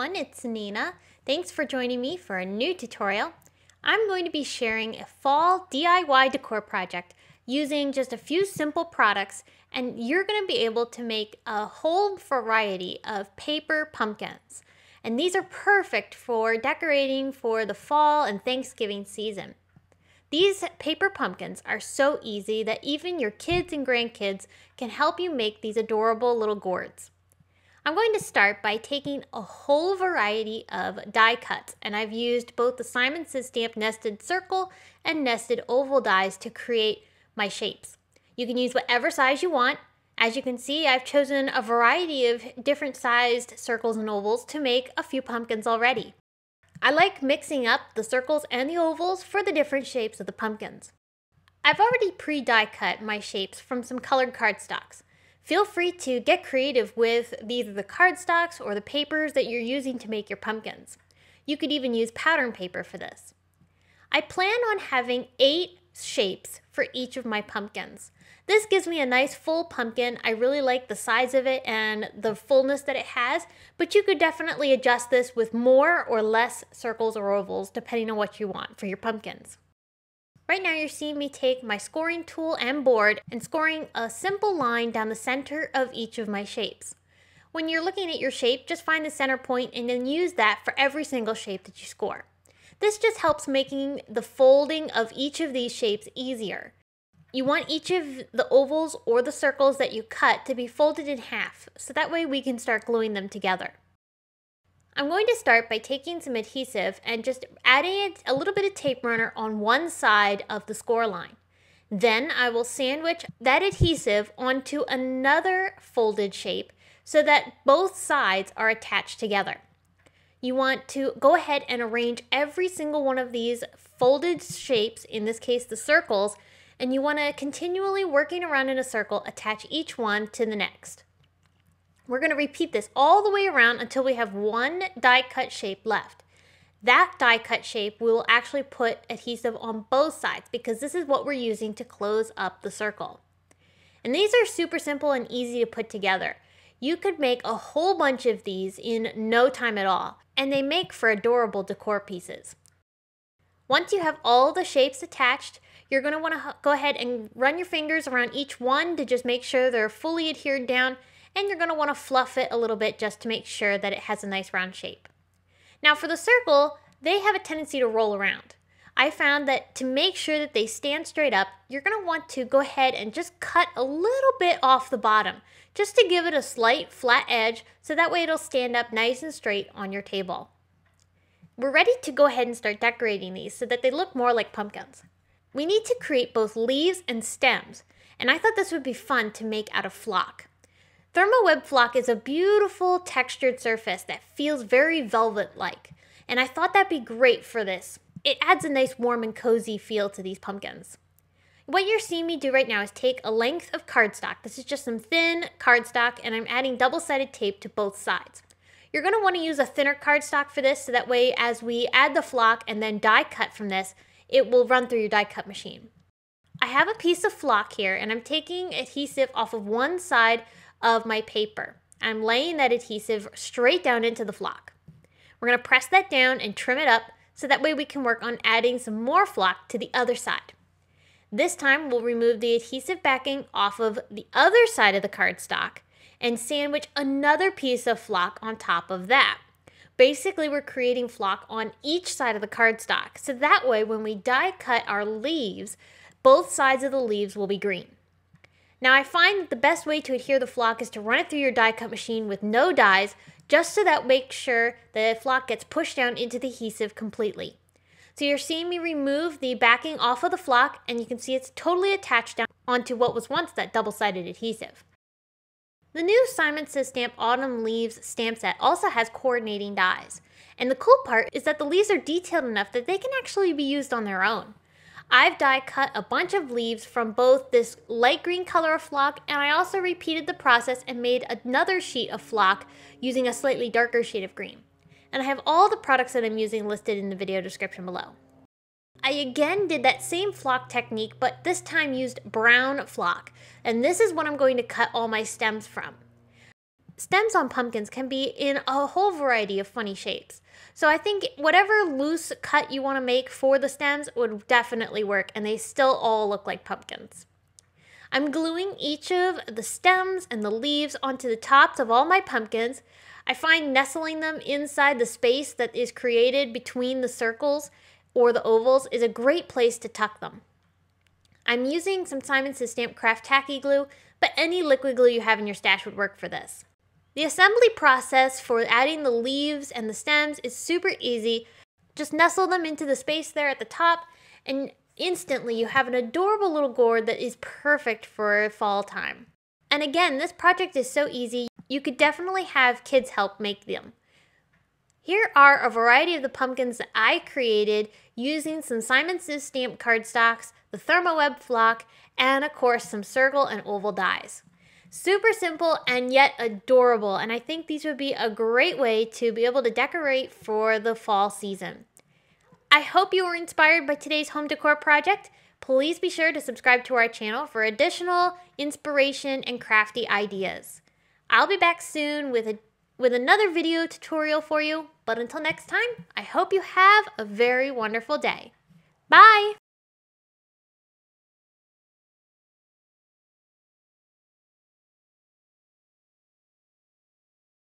everyone, it's Nina. Thanks for joining me for a new tutorial. I'm going to be sharing a fall DIY decor project using just a few simple products and you're going to be able to make a whole variety of paper pumpkins. And these are perfect for decorating for the fall and Thanksgiving season. These paper pumpkins are so easy that even your kids and grandkids can help you make these adorable little gourds. I'm going to start by taking a whole variety of die cuts and I've used both the Simon Stamp nested circle and nested oval dies to create my shapes. You can use whatever size you want. As you can see, I've chosen a variety of different sized circles and ovals to make a few pumpkins already. I like mixing up the circles and the ovals for the different shapes of the pumpkins. I've already pre-die cut my shapes from some colored cardstocks. Feel free to get creative with either the cardstocks or the papers that you're using to make your pumpkins. You could even use pattern paper for this. I plan on having eight shapes for each of my pumpkins. This gives me a nice full pumpkin. I really like the size of it and the fullness that it has, but you could definitely adjust this with more or less circles or ovals depending on what you want for your pumpkins. Right now you're seeing me take my scoring tool and board and scoring a simple line down the center of each of my shapes. When you're looking at your shape, just find the center point and then use that for every single shape that you score. This just helps making the folding of each of these shapes easier. You want each of the ovals or the circles that you cut to be folded in half, so that way we can start gluing them together. I'm going to start by taking some adhesive and just adding a little bit of tape runner on one side of the score line. Then I will sandwich that adhesive onto another folded shape so that both sides are attached together. You want to go ahead and arrange every single one of these folded shapes, in this case the circles, and you want to continually working around in a circle attach each one to the next. We're going to repeat this all the way around until we have one die cut shape left. That die cut shape we will actually put adhesive on both sides because this is what we're using to close up the circle. And these are super simple and easy to put together. You could make a whole bunch of these in no time at all, and they make for adorable decor pieces. Once you have all the shapes attached, you're going to want to go ahead and run your fingers around each one to just make sure they're fully adhered down and you're going to want to fluff it a little bit just to make sure that it has a nice round shape. Now for the circle, they have a tendency to roll around. I found that to make sure that they stand straight up, you're going to want to go ahead and just cut a little bit off the bottom, just to give it a slight flat edge, so that way it'll stand up nice and straight on your table. We're ready to go ahead and start decorating these so that they look more like pumpkins. We need to create both leaves and stems, and I thought this would be fun to make out of flock. Thermal web flock is a beautiful textured surface that feels very velvet-like, and I thought that'd be great for this. It adds a nice warm and cozy feel to these pumpkins. What you're seeing me do right now is take a length of cardstock. This is just some thin cardstock, and I'm adding double-sided tape to both sides. You're gonna wanna use a thinner cardstock for this, so that way as we add the flock and then die cut from this, it will run through your die cut machine. I have a piece of flock here, and I'm taking adhesive off of one side of my paper. I'm laying that adhesive straight down into the flock. We're gonna press that down and trim it up so that way we can work on adding some more flock to the other side. This time we'll remove the adhesive backing off of the other side of the cardstock and sandwich another piece of flock on top of that. Basically, we're creating flock on each side of the cardstock, so that way when we die cut our leaves, both sides of the leaves will be green. Now I find that the best way to adhere the flock is to run it through your die cut machine with no dies, just so that make sure the flock gets pushed down into the adhesive completely. So you're seeing me remove the backing off of the flock and you can see it's totally attached down onto what was once that double-sided adhesive. The new Simon Says Stamp Autumn Leaves stamp set also has coordinating dies. And the cool part is that the leaves are detailed enough that they can actually be used on their own. I've die cut a bunch of leaves from both this light green color of flock and I also repeated the process and made another sheet of flock using a slightly darker shade of green. And I have all the products that I'm using listed in the video description below. I again did that same flock technique, but this time used brown flock. And this is what I'm going to cut all my stems from stems on pumpkins can be in a whole variety of funny shapes. So I think whatever loose cut you want to make for the stems would definitely work and they still all look like pumpkins. I'm gluing each of the stems and the leaves onto the tops of all my pumpkins. I find nestling them inside the space that is created between the circles or the ovals is a great place to tuck them. I'm using some Simon Says Stamp Craft Tacky Glue, but any liquid glue you have in your stash would work for this. The assembly process for adding the leaves and the stems is super easy. Just nestle them into the space there at the top and instantly you have an adorable little gourd that is perfect for fall time. And again, this project is so easy, you could definitely have kids help make them. Here are a variety of the pumpkins that I created using some Simon Says stamp cardstocks, the ThermoWeb flock, and of course some circle and oval dies. Super simple and yet adorable, and I think these would be a great way to be able to decorate for the fall season. I hope you were inspired by today's home decor project. Please be sure to subscribe to our channel for additional inspiration and crafty ideas. I'll be back soon with, a, with another video tutorial for you, but until next time, I hope you have a very wonderful day. Bye!